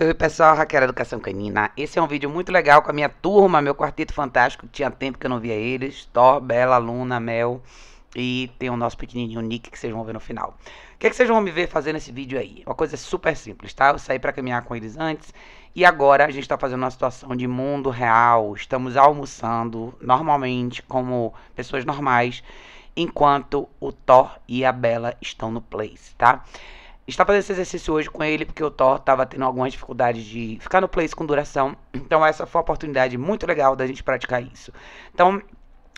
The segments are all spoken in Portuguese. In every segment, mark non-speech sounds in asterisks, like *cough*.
Oi, pessoal, Raquel Educação Canina. Esse é um vídeo muito legal com a minha turma, meu quarteto fantástico. Tinha tempo que eu não via eles. Thor, Bela, Luna, Mel e tem o nosso pequenininho Nick que vocês vão ver no final. O que, é que vocês vão me ver fazendo esse vídeo aí? Uma coisa super simples, tá? Eu saí para caminhar com eles antes e agora a gente está fazendo uma situação de mundo real. Estamos almoçando normalmente como pessoas normais, enquanto o Thor e a Bela estão no place, tá? está fazendo esse exercício hoje com ele porque o Thor estava tendo algumas dificuldades de ficar no place com duração. *clears throat* Então essa foi uma oportunidade muito legal da gente praticar isso. Então,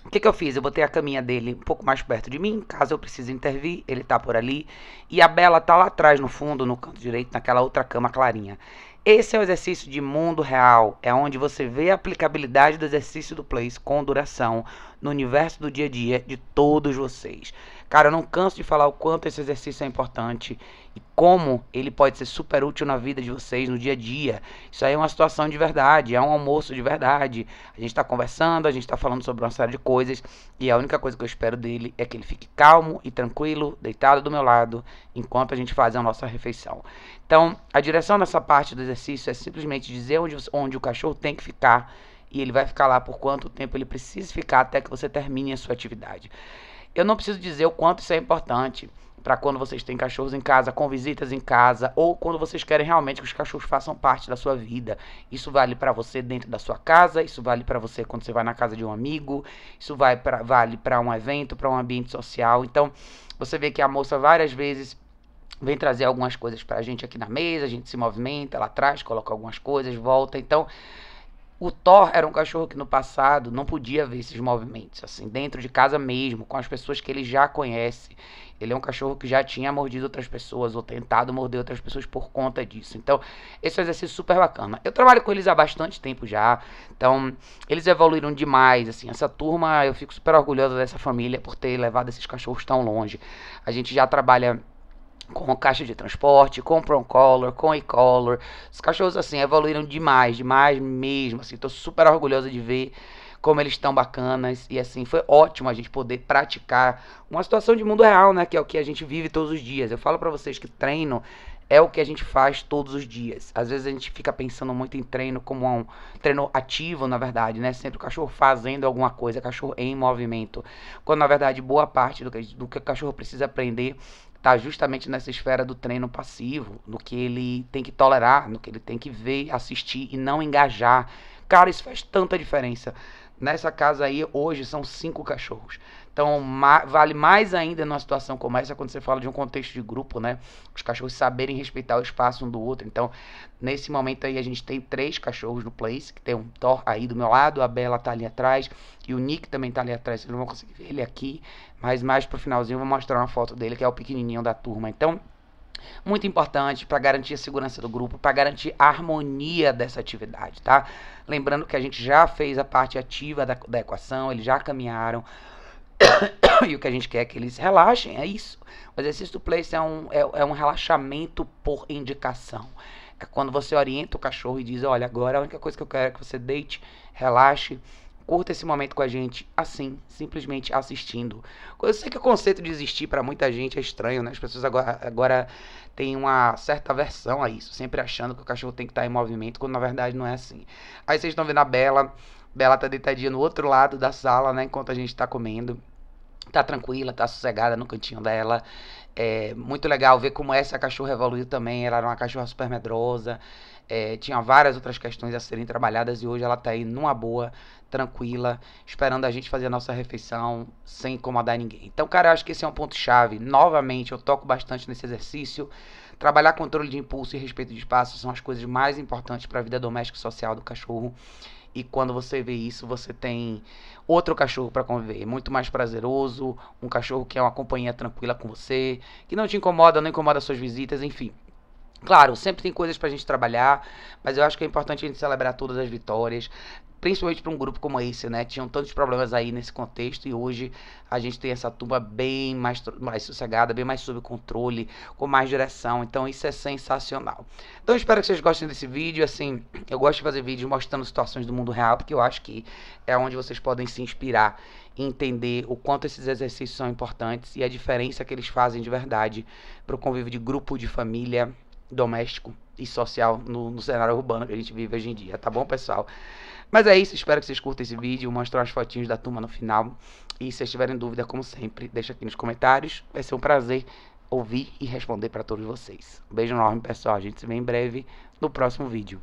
o que, que, eu fiz? Eu botei a caminha dele um pouco mais perto de mim, caso eu precise intervir, ele tá por ali. E a Bela tá lá atrás, no fundo, no canto direito, naquela outra cama clarinha. Esse é um exercício de mundo real, é onde você vê a aplicabilidade do exercício do place com duração no universo do dia a dia de todos vocês. Cara, eu não canso de falar o quanto esse exercício é importante e como ele pode ser super útil na vida de vocês no dia a dia. Isso aí é uma situação de verdade, é um almoço de verdade. A gente está conversando, a gente está falando sobre uma série de coisas e a única coisa que eu espero dele é que ele fique calmo e tranquilo, deitado do meu lado, enquanto a gente faz a nossa refeição. Então, a direção dessa parte do exercício é simplesmente dizer onde, onde o cachorro tem que ficar e ele vai ficar lá por quanto tempo ele precisa ficar até que você termine a sua atividade. Eu não preciso dizer o quanto isso é importante para quando vocês têm cachorros em casa, com visitas em casa, ou quando vocês querem realmente que os cachorros façam parte da sua vida. Isso vale para você dentro da sua casa, isso vale para você quando você vai na casa de um amigo, isso vai pra, vale para um evento, para um ambiente social. Então, você vê que a moça várias vezes vem trazer algumas coisas para a gente aqui na mesa, a gente se movimenta, ela traz, coloca algumas coisas, volta. Então, o Thor era um cachorro que no passado não podia ver esses movimentos, assim, dentro de casa mesmo, com as pessoas que ele já conhece. Ele é um cachorro que já tinha mordido outras pessoas ou tentado morder outras pessoas por conta disso. Então, esse é um exercício super bacana. Eu trabalho com eles há bastante tempo já. Então, eles evoluíram demais, assim. Essa turma, eu fico super orgulhosa dessa família por ter levado esses cachorros tão longe. A gente já trabalha com caixa de transporte, com collar, com e-collar. Os cachorros assim evoluíram demais, demais mesmo, assim. Tô super orgulhosa de ver como eles estão bacanas e assim foi ótimo a gente poder praticar uma situação de mundo real, né, que é o que a gente vive todos os dias. Eu falo para vocês que treino é o que a gente faz todos os dias. Às vezes a gente fica pensando muito em treino como um treino ativo, na verdade, né? Sempre o cachorro fazendo alguma coisa, cachorro em movimento. Quando na verdade boa parte do que, do que o cachorro precisa aprender está justamente nessa esfera do treino passivo, no que ele tem que tolerar, no que ele tem que ver, assistir e não engajar. Cara, isso faz tanta diferença Nessa casa aí, hoje, são cinco cachorros. Então, ma vale mais ainda numa situação como essa, quando você fala de um contexto de grupo, né? Os cachorros saberem respeitar o espaço um do outro. Então, nesse momento aí, a gente tem três cachorros no place, que tem um Thor aí do meu lado, a Bela tá ali atrás, e o Nick também tá ali atrás. Vocês não vão conseguir ver ele aqui, mas mais pro finalzinho eu vou mostrar uma foto dele, que é o pequenininho da turma. Então, muito importante para garantir a segurança do grupo, para garantir a harmonia dessa atividade, tá? Lembrando que a gente já fez a parte ativa da, da equação, eles já caminharam. *coughs* e o que a gente quer é que eles relaxem, é isso. O exercício do place é um, é, é um relaxamento por indicação. É quando você orienta o cachorro e diz: Olha, agora a única coisa que eu quero é que você deite, relaxe Curta esse momento com a gente assim, simplesmente assistindo. Eu sei que o conceito de existir para muita gente é estranho, né? As pessoas agora, agora têm uma certa aversão a isso, sempre achando que o cachorro tem que estar tá em movimento, quando na verdade não é assim. Aí vocês estão vendo a Bela, Bela tá deitadinha no outro lado da sala, né? Enquanto a gente está comendo tá tranquila, tá sossegada no cantinho dela. É muito legal ver como essa cachorra evoluiu também. Ela era uma cachorra super medrosa, é, tinha várias outras questões a serem trabalhadas e hoje ela tá aí numa boa, tranquila, esperando a gente fazer a nossa refeição sem incomodar ninguém. Então, cara, eu acho que esse é um ponto-chave. Novamente, eu toco bastante nesse exercício. Trabalhar controle de impulso e respeito de espaço são as coisas mais importantes para a vida doméstica e social do cachorro. E quando você vê isso, você tem outro cachorro para conviver, muito mais prazeroso, um cachorro que é uma companhia tranquila com você, que não te incomoda, não incomoda suas visitas, enfim. Claro, sempre tem coisas pra gente trabalhar, mas eu acho que é importante a gente celebrar todas as vitórias principalmente para um grupo como esse, né? Tinham tantos problemas aí nesse contexto e hoje a gente tem essa turma bem mais, mais sossegada, bem mais sob controle, com mais direção. Então isso é sensacional. Então espero que vocês gostem desse vídeo. Assim, eu gosto de fazer vídeos mostrando situações do mundo real, porque eu acho que é onde vocês podem se inspirar e entender o quanto esses exercícios são importantes e a diferença que eles fazem de verdade para o convívio de grupo, de família, doméstico e social no, no cenário urbano que a gente vive hoje em dia, tá bom, pessoal? Mas é isso, espero que vocês curtam esse vídeo, mostrar as fotinhas da turma no final. E se vocês tiverem dúvida, como sempre, deixa aqui nos comentários. Vai ser um prazer ouvir e responder para todos vocês. Um beijo enorme, pessoal. A gente se vê em breve no próximo vídeo.